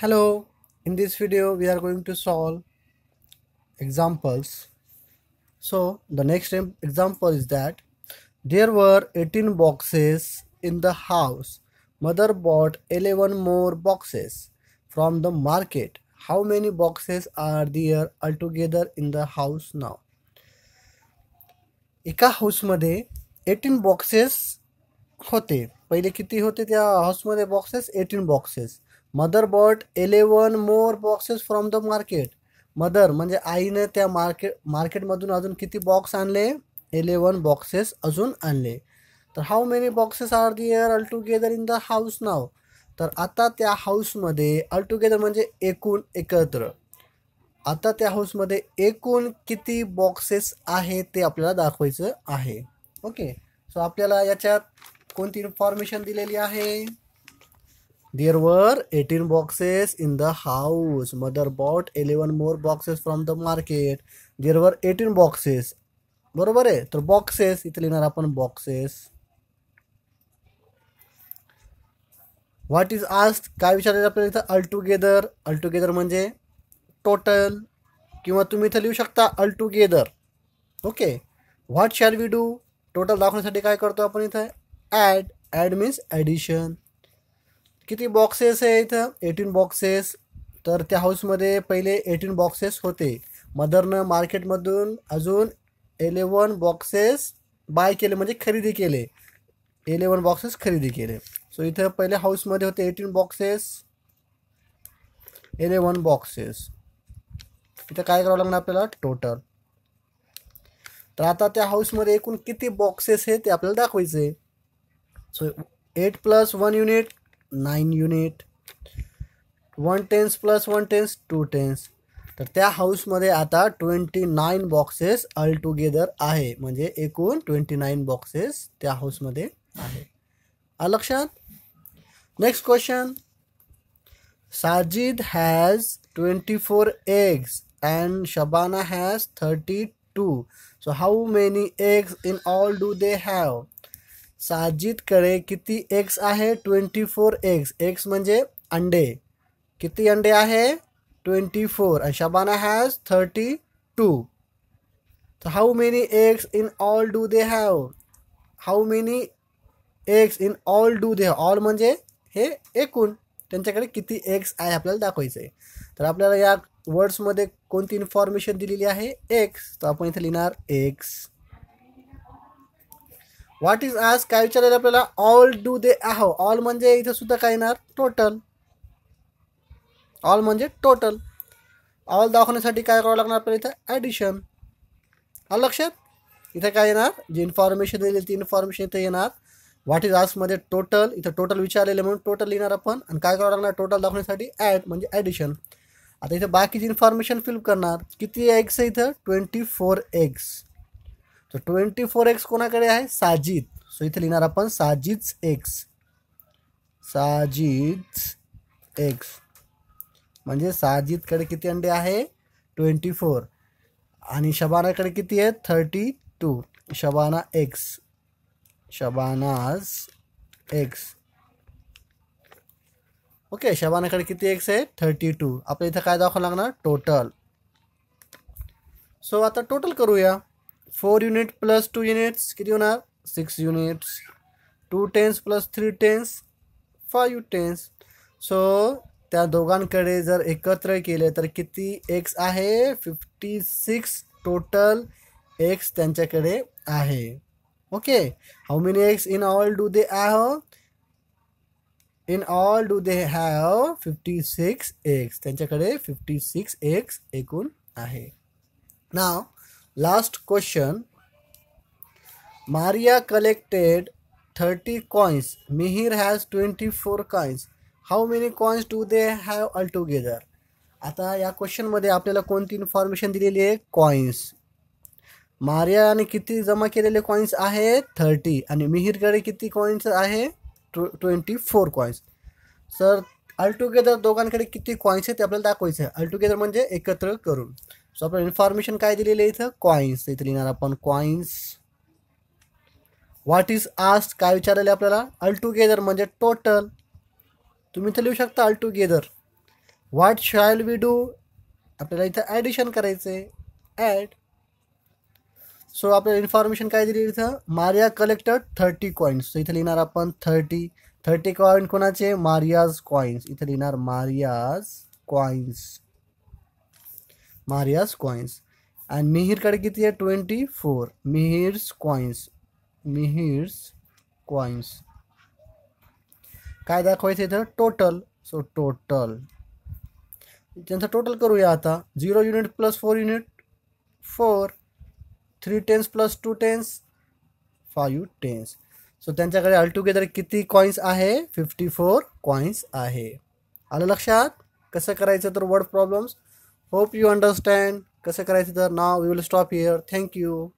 Hello, in this video we are going to solve examples. So the next example is that there were 18 boxes in the house. Mother bought 11 more boxes from the market. How many boxes are there altogether in the house now? एका हाऊसमध्ये eighteen boxes होते पहिले किती होते त्या हाऊसमध्ये boxes eighteen boxes mother bought eleven more boxes from the market mother म्हणजे आईने त्या मार्केट मार्केटमधून अजून किती बॉक्स आणले इलेवन बॉक्सेस अजून आणले तर how many boxes are there all together in the house now तर आता त्या हाऊसमध्ये अल टुगेदर म्हणजे एकूण एकत्र आता त्या हाऊसमध्ये एकूण किती बॉक्सेस आहे ते आपल्याला दाखवायचं आहे ओके सो आपल्याला याच्यात कोणती इन्फॉर्मेशन दिलेली आहे There were 18 boxes in the house. Mother bought 11 more boxes from the market. There were 18 boxes. बरोबर आहे तर बॉक्सेस इथे लिहिणार आपण बॉक्सेस व्हॉट इज आस्ट काय विचारायचं आपल्याला इथं अल्टुगेदर अल्टुगेदर म्हणजे टोटल किंवा तुम्ही इथं लिहू शकता altogether okay what shall we do total दाखवण्यासाठी काय करतो आपण इथं ॲड ॲड मीन्स ॲडिशन किती बॉक्सेस आहे इथं एटीन बॉक्सेस तर त्या हाऊसमध्ये पहिले एटीन बॉक्सेस होते मदरनं मार्केटमधून अजून एलेवन बॉक्सेस बाय केले म्हणजे खरेदी केले एलेवन बॉक्सेस खरेदी केले सो इथं पहिले हाऊसमध्ये होते एटीन बॉक्सेस एलेवन बॉक्सेस इथं काय करावं लागणार आपल्याला टोटल तर आता त्या हाऊसमध्ये एकूण किती बॉक्सेस आहे ते आपल्याला दाखवायचे so eight plus one unit nine unit one tens plus one tens two tens तो त्या मधे आता twenty nine boxes all together आहे एकूण ट्वेंटी नाइन बॉक्सेस हाउस हाऊसमध्ये है लक्षा next question Sajid has twenty four eggs and Shabana has thirty two so how many eggs in all do they have Sajid कडे किती एक्स आहे ट्वेंटी फोर एक्स एक्स मजे अंडे किती अंडे आहे twenty four Shabana has thirty two तो how many eggs in all do they have how many eggs in all do they all म्हणजे हे एकूण त्यांच्याकडे किती एक्स है अपने दाखवा तो अपने आपल्याला या वर्ड्समध्ये इन्फॉर्मेशन दिल्ली है एक्स तो अपन इतना लिना एक्स व्हॉट इज आज का विचार आपल्याला ऑल डू दे आहो ऑल म्हणजे इथं सुद्धा टोटल ऑल म्हणजे टोटल ऑल दाखने काय करावं लागणार आपल्याला इथं ॲडिशन जी इन्फॉर्मेशन दिली ती इन्फॉर्मेशन इथं येणार व्हॉट इज आसमध्ये टोटल इथं टोटल विचार टोटल लिहिणार आपण आणि काय टोटल दाखने ॲड म्हणजे ॲडिशन आता इथं बाकीची इन्फॉर्मेशन फिल करना किती एग्स है इथं ट्वेंटी फोर एग्स तो ट्वेंटी फोर एक्स को आहे साजिद सो इत लिखना आपण साजिद एक्स साजिद एक्स म्हणजे साजिदकडे किती अंडे है ट्वेंटी फोर आणि शबानाकडे किती आहेत thirty two Shabana eggs Shabana's eggs okay शबानाकडे किती एक्स है थर्टी टू आपल्या इथं काय दाखवावं लागणार टोटल सो आता टोटल करूया four unit plus two units किती होणार six units two tens plus three tens five tens so त्या दोघांकडे जर एकत्र केले तर किती एक्स आहे फिफ्टी सिक्स टोटल एक्स त्यांच्याकडे आहे okay how many eggs in all do they have in all do they have fifty six eggs त्यांच्याकडे फिफ्टी सिक्स एक्स एकूण आहे now last question Maria collected thirty coins coins. Has twenty four coins how many coins do they have all together आता या क्वेश्चनमध्ये आपल्याला कोणती information दिलेली आहे coins मारियाने किती जमा केलेले कॉइन्स आहे थर्टी आणि मिहीरकडे किती कॉइन्स आहे twenty four coins sir all together दोघांकडे किती कॉइन्स आहेत ते आपल्याला दाखवायचं आहे ऑल म्हणजे एकत्र करून सो आपण इन्फॉर्मेशन काय दिलेली आहे इथं कॉईन्स इथं लिहिणार आपण कॉईन्स व्हॉट इज आस्ट काय विचारलेलं आपल्याला अल्टुगेदर म्हणजे टोटल तुम्ही इथं लिहू शकता altogether together what shall we do आपल्याला इथं ॲडिशन करायचं आहे ॲड सो आपल्याला इन्फॉर्मेशन काय दिली इथं मारिया कलेक्टर थर्टी कॉईन्स इथं लिहिणार आपण थर्टी थर्टी कॉईन कोणाचे मारियाज कॉईन्स इथं लिहिणार Maria's coins Maria's coins. And Mihir कड़े कितनी है twenty four Mihir's coins Mihir's coins काय दाखवायचं इथं टोटल सो टोटल त्यांचं टोटल करूया आता zero unit plus four unit four three tens plus two tens five tens so त्यांच्याकडे ऑल टुगेदर किती कॉईन्स आहे फिफ्टी फोर कॉइन्स आहे आलं लक्षात कसं करायचं तर word problems Hope you understand. Now we will stop here. Thank you.